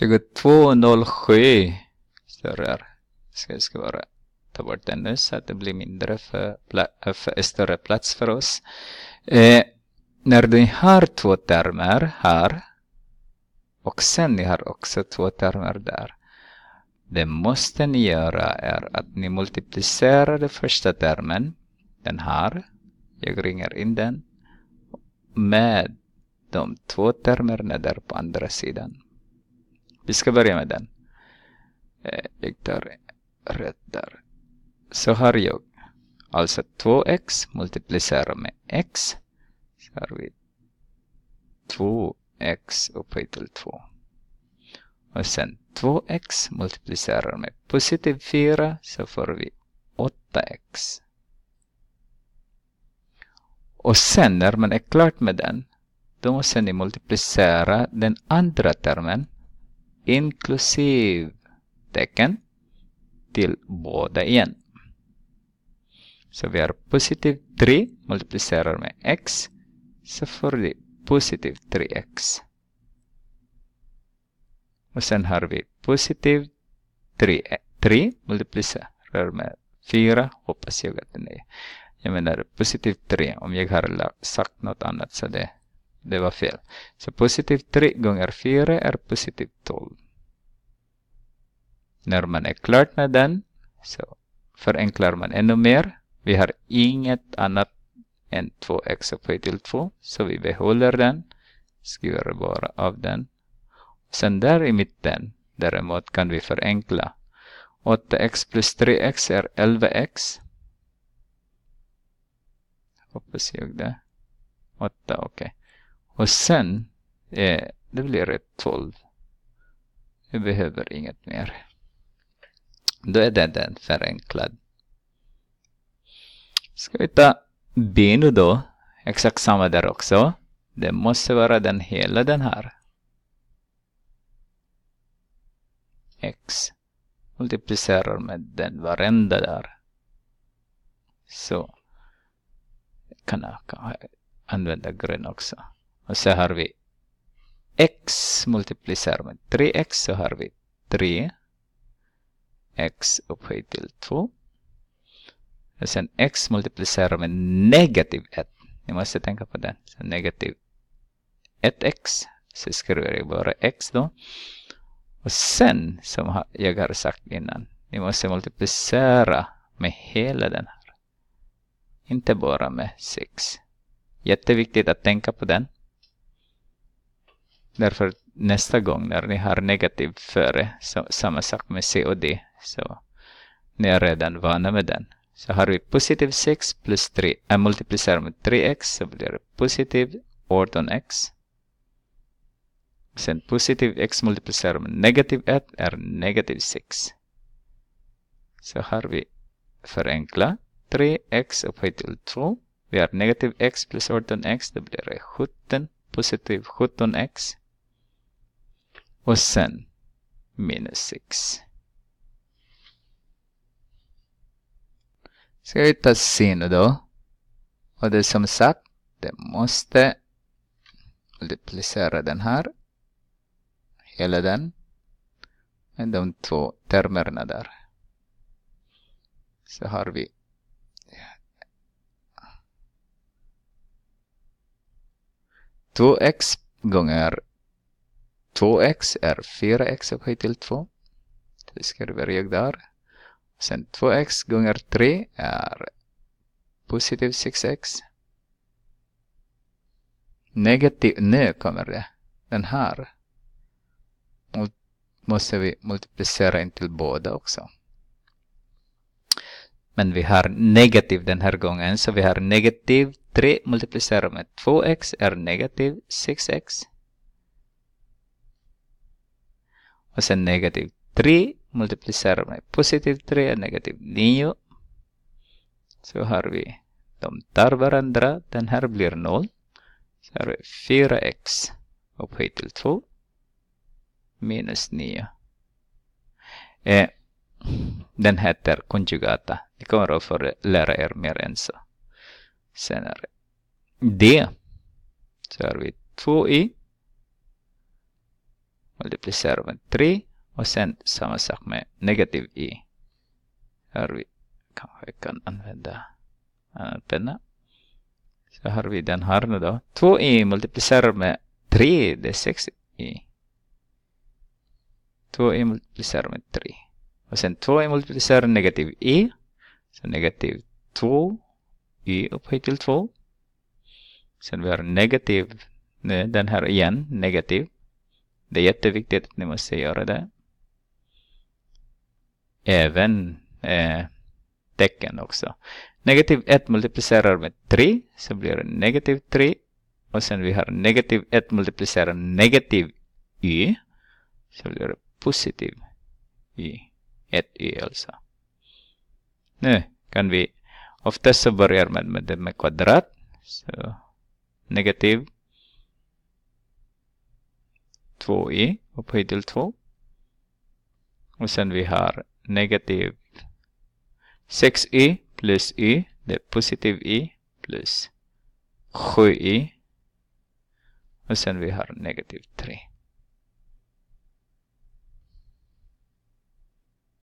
2207 står där. Ska Jag ska bara ta bort den nu så att det blir mindre för, för eh, större plats för oss. Eh, när ni har två termer här och sen ni har också två termer där. Det måste ni göra är att ni multiplicerar den första termen, den här, jag ringer in den, med de två termerna där på andra sidan. Vi ska börja med den. Jag eh, tar rätt där. Så har jag alltså 2x multiplicerar med x. Så har vi 2x upphöjt till 2. Och sen 2x multiplicerar med positiv 4 så får vi 8x. Och sen när man är klart med den, då måste ni multiplicera den andra termen inklusive tecken till båda igen. Så vi har positiv 3 multiplicerar med x så får vi positiv 3x. Och sen har vi positiv 3, 3 multiplicerar med 4 hoppas jag att den är. Jag menar positiv 3 om jag har sagt något annat så det det var fel. Så positiv 3 gånger 4 är positiv 12. När man är klar med den så förenklar man ännu mer. Vi har inget annat än 2x upphöjt till 2 så vi behåller den. Skriver bara av den. Sen där i mitten däremot kan vi förenkla. 8x plus 3x är 11x. Hoppas jag det. 8, okej. Okay. Och sen, eh, det blir rätt 12. Vi behöver inget mer. Då är den, den förenklad. Ska vi ta B nu då? Exakt samma där också. Det måste vara den hela den här. X multiplicerar med den varenda där. Så kan använda grön också. Och så har vi x multiplicerar med 3x så har vi 3 x upphöjt till 2. Och sen x multiplicerar med negativ 1. Ni måste tänka på den. Så negativ 1x så skriver jag bara x då. Och sen, som jag har sagt innan, ni måste multiplicera med hela den här. Inte bara med 6. Jätteviktigt att tänka på den. Därför nästa gång när ni har negativ före, så, samma sak med C och D. Så ni är redan vana med den. Så har vi positiv 6 plus 3, äh, multiplicerar med 3x så blir det positiv 18x. Sen positiv x multiplicerar med negativ 1 är negativ 6. Så har vi förenkla 3x upphöjt till 2. Vi har negativ x plus 18x, det blir 17. Positiv 17x och sen minus 6. Ska vi ta sino då? Och det som sagt, det måste multiplicera den här. Hela den. Med de två termerna där. Så har vi två x gånger 2x är 4x upphöjt till 2. Vi skriver jag där. Sen 2x gånger 3 är positiv 6x. Negativ, nu kommer det. Den här. Och måste vi multiplicera in till båda också. Men vi har negativ den här gången, så vi har negativ 3 multiplicerat med 2x är negativ 6x. Och sen negativ 3 multiplicerar med positiv 3 and negative neo. Så har vi de tar varandra. Den här blir 0. Så har vi 4x upphöjt till 2 minus 9. Eh, den heter konjugata. Ni kommer att få lära er mer än så senare. D. Så har vi 2i multiplicerar med 3 och sen samma sak med negativ i. Här vi kanske kan använda annan penna. Så har vi den här nu då. 2i multiplicerar med 3, det är 6i. 2i multiplicerar med 3. Och sen 2i multiplicerar negativ i. Så negativ 2 i upphöjt till 2. Sen vi har negativ, den här igen, negativ. Det är jätteviktigt att ni måste göra det. Även eh, tecken också. Negativ 1 multiplicerar med 3 så blir det negativ 3. Och sen vi har negativ 1 multiplicerar negativ y så blir det positiv y. 1y alltså. Nu kan vi oftast så börjar man med det med kvadrat. Så negativ 2e upphöjt till 2. Och sen vi har negativ 6e plus e, det är positiv e plus 7e. Och sen vi har negativ 3.